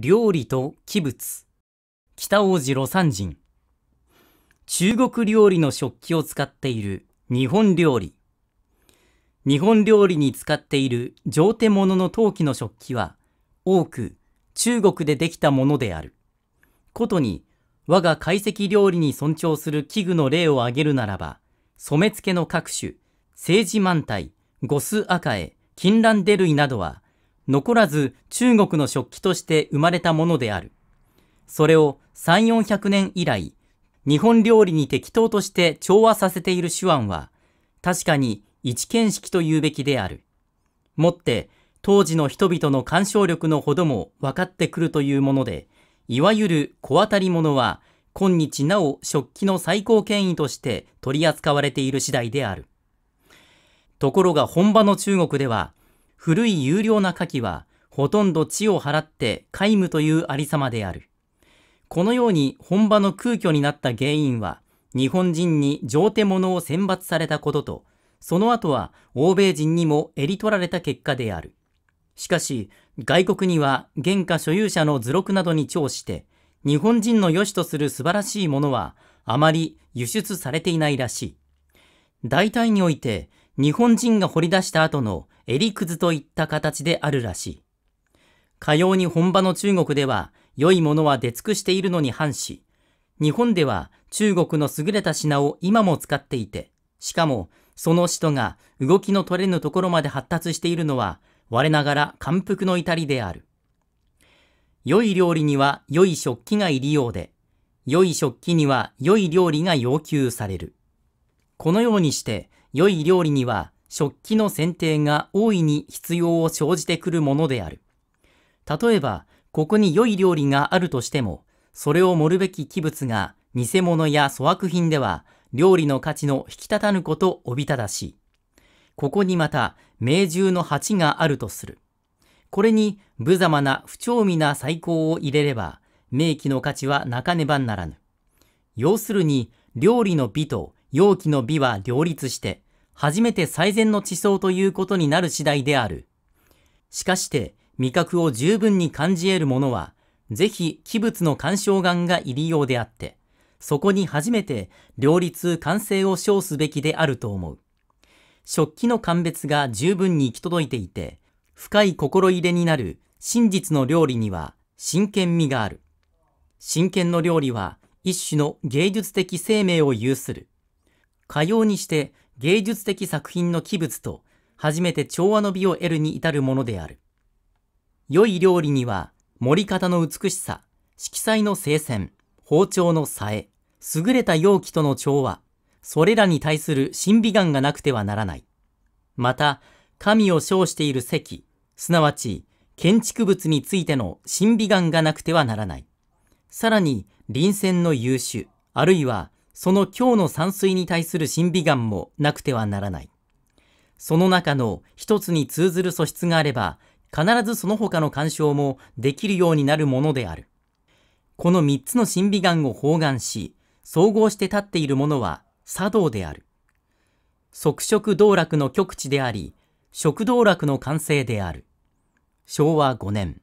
料理と器物北王子魯山人中国料理の食器を使っている日本料理日本料理に使っている上手物の陶器の食器は多く中国でできたものであることに我が懐石料理に尊重する器具の例を挙げるならば染付の各種政治満体ゴス赤絵金蘭デ類などは残らず中国の食器として生まれたものである。それを3、400年以来、日本料理に適当として調和させている手腕は、確かに一見識と言うべきである。もって、当時の人々の鑑賞力のほども分かってくるというもので、いわゆる小当たり物は、今日なお食器の最高権威として取り扱われている次第である。ところが本場の中国では、古い優良な牡蠣は、ほとんど地を払って皆無というありさまである。このように本場の空虚になった原因は、日本人に上手者を選抜されたことと、その後は欧米人にも襟取られた結果である。しかし、外国には原価所有者の図録などに調して、日本人の良しとする素晴らしいものは、あまり輸出されていないらしい。大体において、日本人が掘り出した後の襟くずといった形であるらしい。かように本場の中国では、良いものは出尽くしているのに反し、日本では中国の優れた品を今も使っていて、しかもその使徒が動きの取れぬところまで発達しているのは、我ながら感服の至りである。良い料理には良い食器が入りようで、良い食器には良い料理が要求される。このようにして、良い料理には食器の選定が大いに必要を生じてくるものである。例えば、ここに良い料理があるとしても、それを盛るべき器物が偽物や粗悪品では、料理の価値の引き立たぬことおびただしい。ここにまた、名獣の鉢があるとする。これに、無様な不調味な最高を入れれば、名器の価値はなかねばならぬ。要するに、料理の美と容器の美は両立して、初めて最善の地層ということになる次第である。しかして味覚を十分に感じ得るものは、ぜひ器物の干渉眼が入りようであって、そこに初めて両立完成を称すべきであると思う。食器の鑑別が十分に行き届いていて、深い心入れになる真実の料理には真剣味がある。真剣の料理は一種の芸術的生命を有する。かようにして芸術的作品の器物と初めて調和の美を得るに至るものである。良い料理には盛り方の美しさ、色彩の聖戦、包丁のさえ、優れた容器との調和、それらに対する審美眼がなくてはならない。また、神を称している席、すなわち建築物についての審美眼がなくてはならない。さらに、臨戦の優秀、あるいはその今日の山水に対する審美眼もなくてはならない。その中の一つに通ずる素質があれば、必ずその他の干渉もできるようになるものである。この三つの審美眼を包含し、総合して立っているものは茶道である。即食道楽の極地であり、食道楽の完成である。昭和5年。